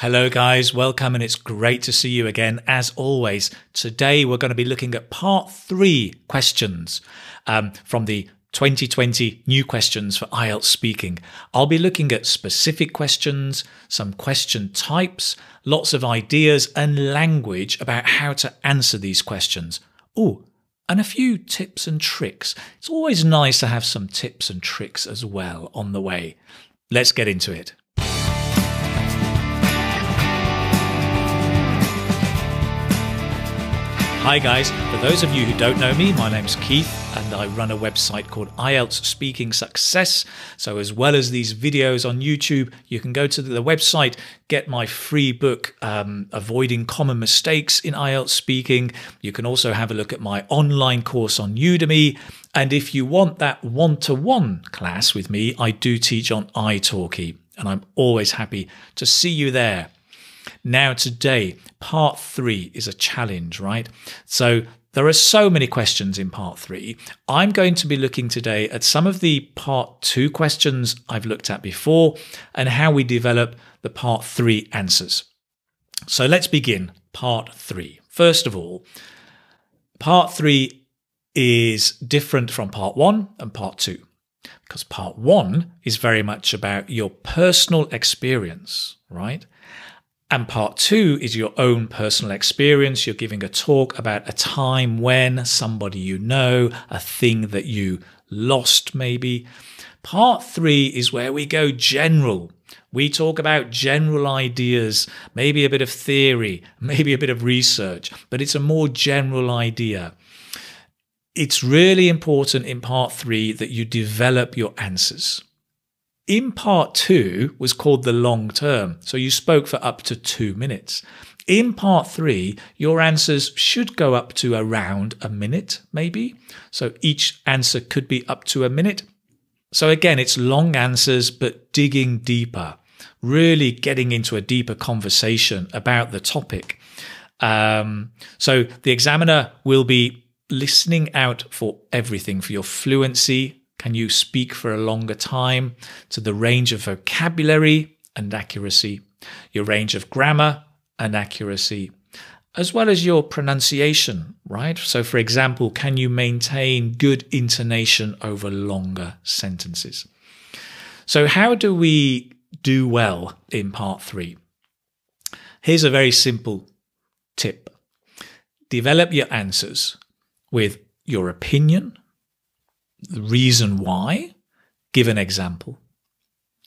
Hello, guys, welcome, and it's great to see you again. As always, today we're going to be looking at part three questions um, from the 2020 new questions for IELTS speaking. I'll be looking at specific questions, some question types, lots of ideas, and language about how to answer these questions. Oh, and a few tips and tricks. It's always nice to have some tips and tricks as well on the way. Let's get into it. Hi, guys. For those of you who don't know me, my name's Keith, and I run a website called IELTS Speaking Success. So, as well as these videos on YouTube, you can go to the website, get my free book, um, Avoiding Common Mistakes in IELTS Speaking. You can also have a look at my online course on Udemy. And if you want that one to one class with me, I do teach on iTalkie, and I'm always happy to see you there. Now, today, part three is a challenge, right? So, there are so many questions in part three. I'm going to be looking today at some of the part two questions I've looked at before and how we develop the part three answers. So let's begin part three. First of all, part three is different from part one and part two because part one is very much about your personal experience, right? And part two is your own personal experience. You're giving a talk about a time when somebody you know, a thing that you lost, maybe. Part three is where we go general. We talk about general ideas, maybe a bit of theory, maybe a bit of research, but it's a more general idea. It's really important in part three that you develop your answers. In part two was called the long term. So you spoke for up to two minutes. In part three, your answers should go up to around a minute, maybe. So each answer could be up to a minute. So again, it's long answers, but digging deeper, really getting into a deeper conversation about the topic. Um, so the examiner will be listening out for everything for your fluency, can you speak for a longer time to the range of vocabulary and accuracy, your range of grammar and accuracy, as well as your pronunciation, right? So, for example, can you maintain good intonation over longer sentences? So, how do we do well in part three? Here's a very simple tip develop your answers with your opinion the reason why, give an example.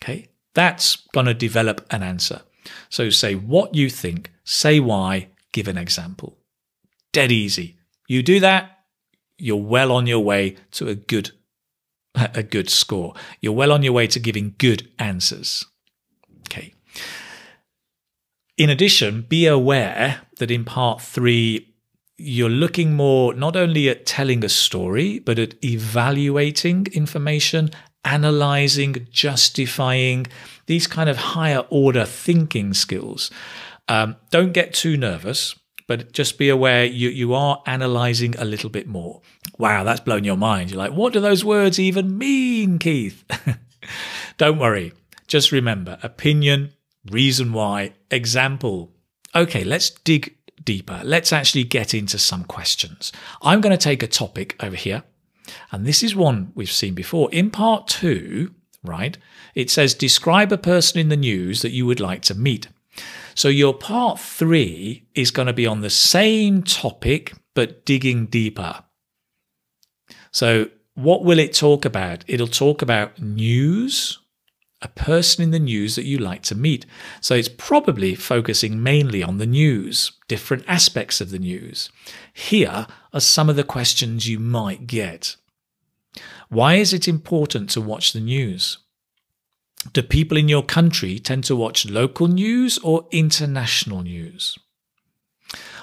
Okay, that's going to develop an answer. So say what you think, say why, give an example. Dead easy. You do that, you're well on your way to a good a good score. You're well on your way to giving good answers. Okay. In addition, be aware that in part 3 you're looking more not only at telling a story, but at evaluating information, analyzing, justifying these kind of higher order thinking skills. Um, don't get too nervous, but just be aware you, you are analyzing a little bit more. Wow, that's blown your mind. You're like, what do those words even mean, Keith? don't worry. Just remember opinion, reason why, example. Okay, let's dig deeper. Let's actually get into some questions. I'm going to take a topic over here, and this is one we've seen before. In part two, right, it says describe a person in the news that you would like to meet. So your part three is going to be on the same topic, but digging deeper. So, what will it talk about? It'll talk about news a person in the news that you like to meet. So it's probably focusing mainly on the news, different aspects of the news. Here are some of the questions you might get Why is it important to watch the news? Do people in your country tend to watch local news or international news?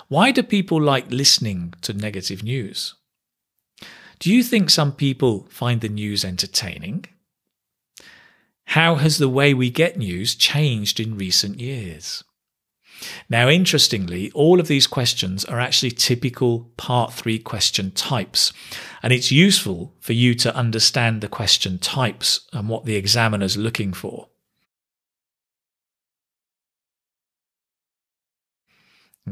Why do people like listening to negative news? Do you think some people find the news entertaining? How has the way we get news changed in recent years? Now, interestingly, all of these questions are actually typical part three question types, and it's useful for you to understand the question types and what the examiner's looking for.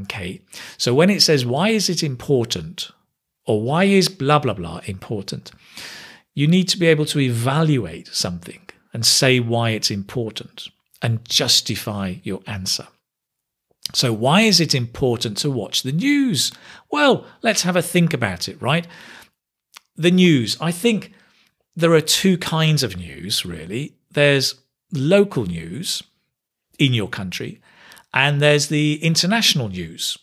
Okay, so when it says, why is it important? Or why is blah, blah, blah important? You need to be able to evaluate something and say why it's important and justify your answer. So, why is it important to watch the news? Well, let's have a think about it, right? The news. I think there are two kinds of news, really. There's local news in your country, and there's the international news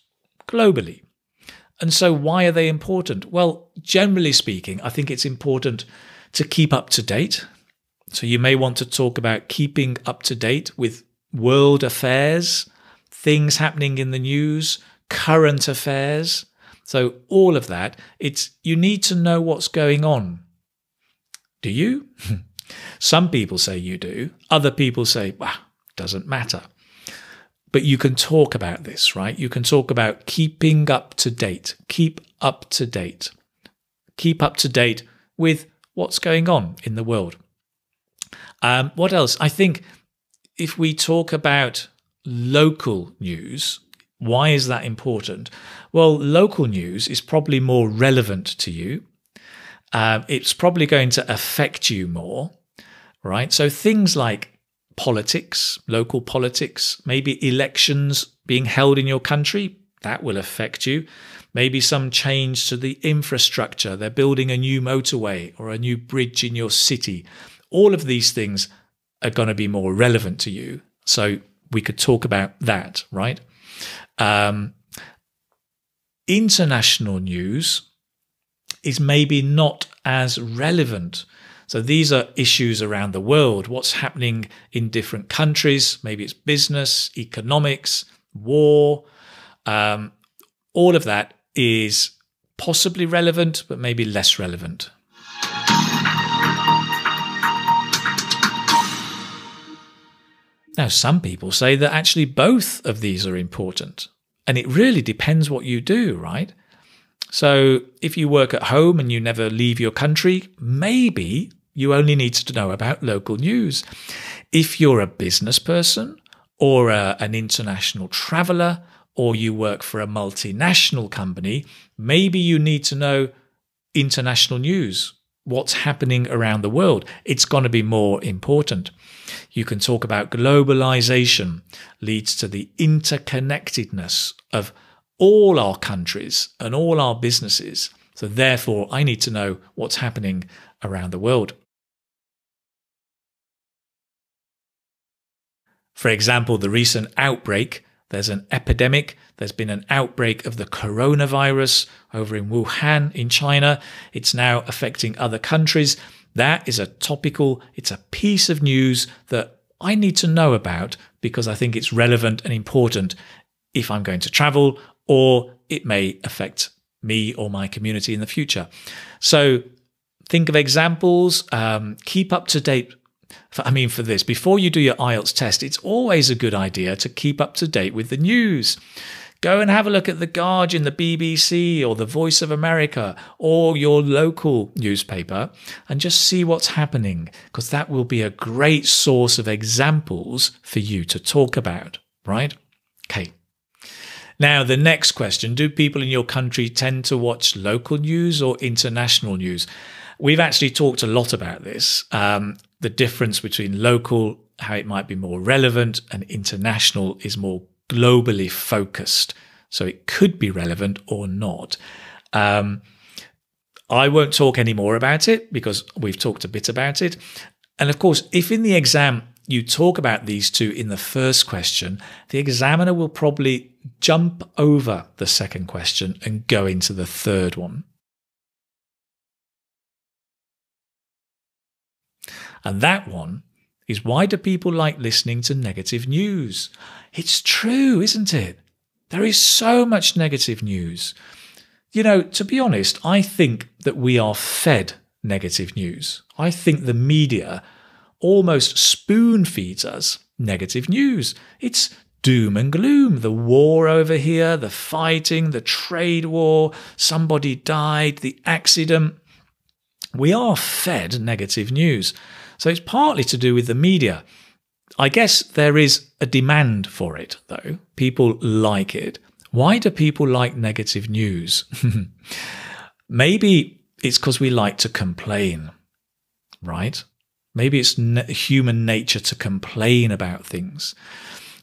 globally. And so, why are they important? Well, generally speaking, I think it's important to keep up to date so you may want to talk about keeping up to date with world affairs, things happening in the news, current affairs. So all of that, it's you need to know what's going on. Do you? Some people say you do. Other people say, well, doesn't matter. But you can talk about this, right? You can talk about keeping up to date. Keep up to date. Keep up to date with what's going on in the world. Um, what else? I think if we talk about local news, why is that important? Well, local news is probably more relevant to you. Um, it's probably going to affect you more, right? So things like politics, local politics, maybe elections being held in your country, that will affect you. Maybe some change to the infrastructure. They're building a new motorway or a new bridge in your city all of these things are going to be more relevant to you. So we could talk about that, right? Um, international news is maybe not as relevant. So these are issues around the world, what's happening in different countries. Maybe it's business, economics, war. Um, all of that is possibly relevant, but maybe less relevant. Now, some people say that actually both of these are important, and it really depends what you do, right? So, if you work at home and you never leave your country, maybe you only need to know about local news. If you're a business person or a, uh, an international traveler, or you work for a multinational company, maybe you need to know international news, what's happening around the world. It's going to be more important. You can talk about globalization leads to the interconnectedness of all our countries and all our businesses. So, therefore, I need to know what's happening around the world. For example, the recent outbreak there's an epidemic. There's been an outbreak of the coronavirus over in Wuhan in China. It's now affecting other countries. That is a topical, it's a piece of news that I need to know about because I think it's relevant and important if I'm going to travel or it may affect me or my community in the future. So think of examples, um, keep up to date. For, I mean, for this, before you do your IELTS test, it's always a good idea to keep up to date with the news. Go and have a look at The Guardian, the BBC, or The Voice of America, or your local newspaper, and just see what's happening, because that will be a great source of examples for you to talk about, right? Okay. Now, the next question Do people in your country tend to watch local news or international news? We've actually talked a lot about this um, the difference between local, how it might be more relevant, and international is more globally focused. So it could be relevant or not. Um, I won't talk any more about it because we've talked a bit about it. And of course, if in the exam you talk about these two in the first question, the examiner will probably jump over the second question and go into the third one. And that one is why do people like listening to negative news? It's true, isn't it? There is so much negative news. You know, to be honest, I think that we are fed negative news. I think the media almost spoon feeds us negative news. It's doom and gloom. The war over here, the fighting, the trade war, somebody died, the accident. We are fed negative news. So it's partly to do with the media. I guess there is a demand for it, though. People like it. Why do people like negative news? Maybe it's because we like to complain, right? Maybe it's human nature to complain about things.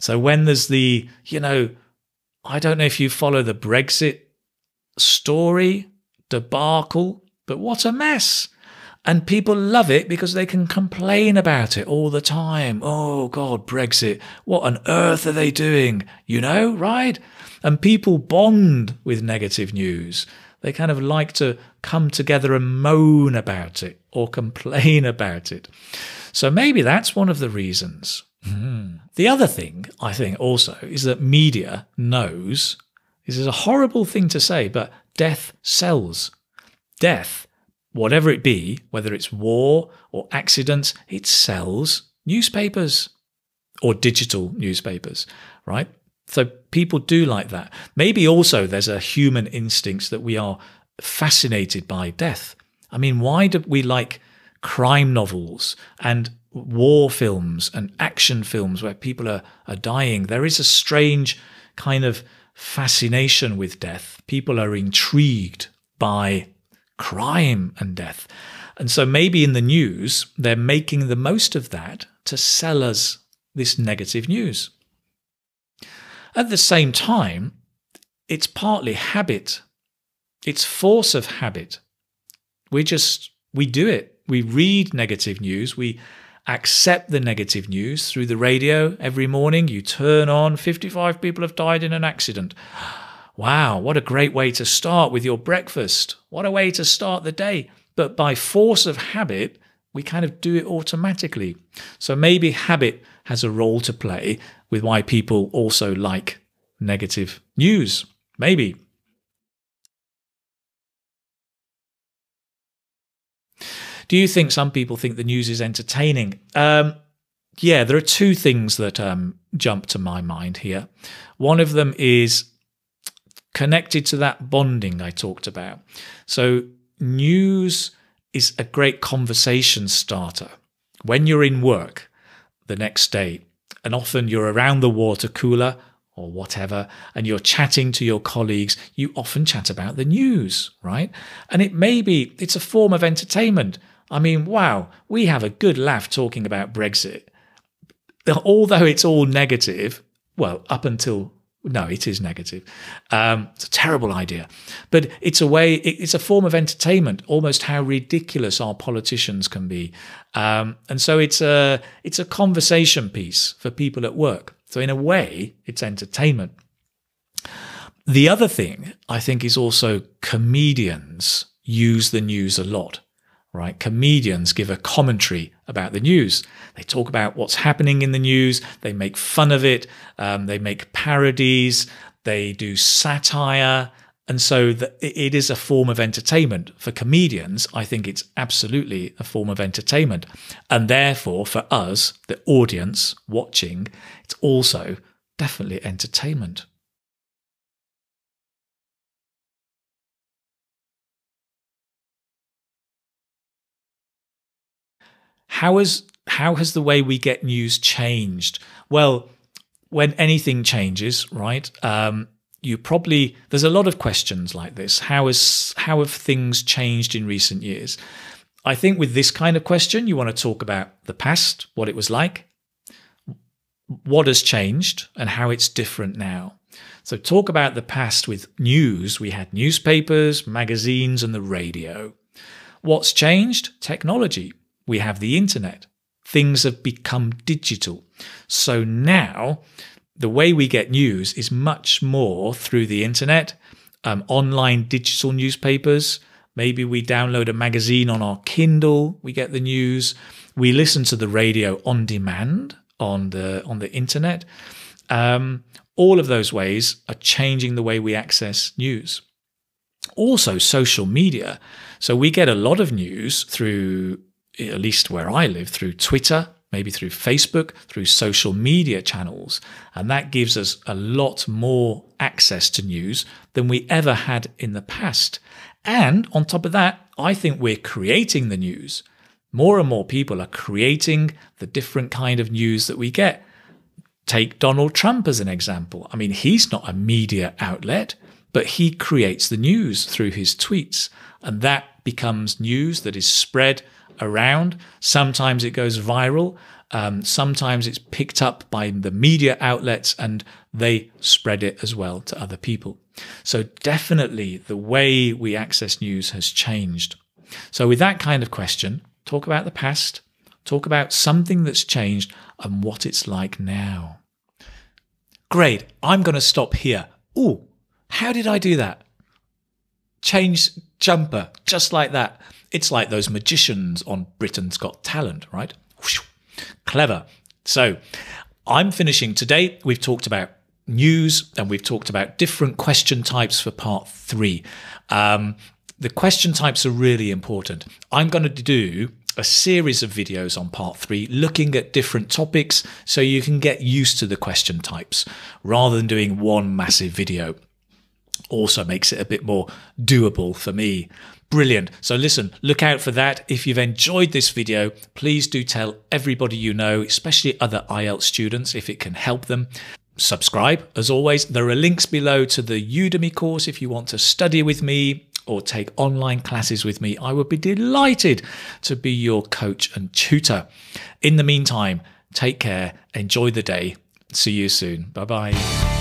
So when there's the, you know, I don't know if you follow the Brexit story, debacle, but what a mess. And people love it because they can complain about it all the time. Oh, God, Brexit. What on earth are they doing? You know, right? And people bond with negative news. They kind of like to come together and moan about it or complain about it. So maybe that's one of the reasons. Mm. The other thing, I think, also is that media knows this is a horrible thing to say, but death sells. Death whatever it be, whether it's war or accidents, it sells newspapers or digital newspapers, right? So people do like that. Maybe also there's a human instinct that we are fascinated by death. I mean, why do we like crime novels and war films and action films where people are, are dying? There is a strange kind of fascination with death. People are intrigued by crime and death. And so maybe in the news, they're making the most of that to sell us this negative news. At the same time, it's partly habit, it's force of habit. We just, we do it. We read negative news. We accept the negative news through the radio every morning. You turn on 55 people have died in an accident. Wow, what a great way to start with your breakfast. What a way to start the day. But by force of habit, we kind of do it automatically. So maybe habit has a role to play with why people also like negative news. Maybe. Do you think some people think the news is entertaining? Um, yeah, there are two things that um, jump to my mind here. One of them is connected to that bonding I talked about. So, news is a great conversation starter. When you're in work the next day, and often you're around the water cooler or whatever, and you're chatting to your colleagues, you often chat about the news, right? And it may be it's a form of entertainment. I mean, wow, we have a good laugh talking about Brexit. Although it's all negative, well, up until no, it is negative. Um, it's a terrible idea. But it's a way, it's a form of entertainment, almost how ridiculous our politicians can be. Um, and so it's a, it's a conversation piece for people at work. So, in a way, it's entertainment. The other thing I think is also comedians use the news a lot right? Comedians give a commentary about the news. They talk about what's happening in the news, they make fun of it, um, they make parodies, they do satire. And so the, it is a form of entertainment. For comedians, I think it's absolutely a form of entertainment. And therefore, for us, the audience watching, it's also definitely entertainment. how has how has the way we get news changed? Well, when anything changes, right? Um, you probably there's a lot of questions like this. has how have things changed in recent years? I think with this kind of question, you want to talk about the past, what it was like, what has changed, and how it's different now. So talk about the past with news. We had newspapers, magazines, and the radio. What's changed? Technology we have the internet. Things have become digital. So now the way we get news is much more through the internet, um, online digital newspapers. Maybe we download a magazine on our Kindle, we get the news. We listen to the radio on demand on the on the internet. Um, all of those ways are changing the way we access news. Also, social media. So we get a lot of news through at least where I live, through Twitter, maybe through Facebook, through social media channels. And that gives us a lot more access to news than we ever had in the past. And on top of that, I think we're creating the news. More and more people are creating the different kind of news that we get. Take Donald Trump as an example. I mean, he's not a media outlet, but he creates the news through his tweets. And that becomes news that is spread around. Sometimes it goes viral. Um, sometimes it's picked up by the media outlets and they spread it as well to other people. So definitely the way we access news has changed. So with that kind of question, talk about the past, talk about something that's changed and what it's like now. Great, I'm going to stop here. Oh, how did I do that? Change jumper, just like that. It's like those magicians on Britain's Got Talent, right? Whoosh, clever. So I'm finishing today. We've talked about news and we've talked about different question types for part three. Um, the question types are really important. I'm going to do a series of videos on part three looking at different topics so you can get used to the question types rather than doing one massive video also makes it a bit more doable for me. Brilliant. So listen, look out for that. If you've enjoyed this video, please do tell everybody you know, especially other IELTS students, if it can help them. Subscribe, as always. There are links below to the Udemy course if you want to study with me or take online classes with me. I would be delighted to be your coach and tutor. In the meantime, take care, enjoy the day. See you soon. Bye bye.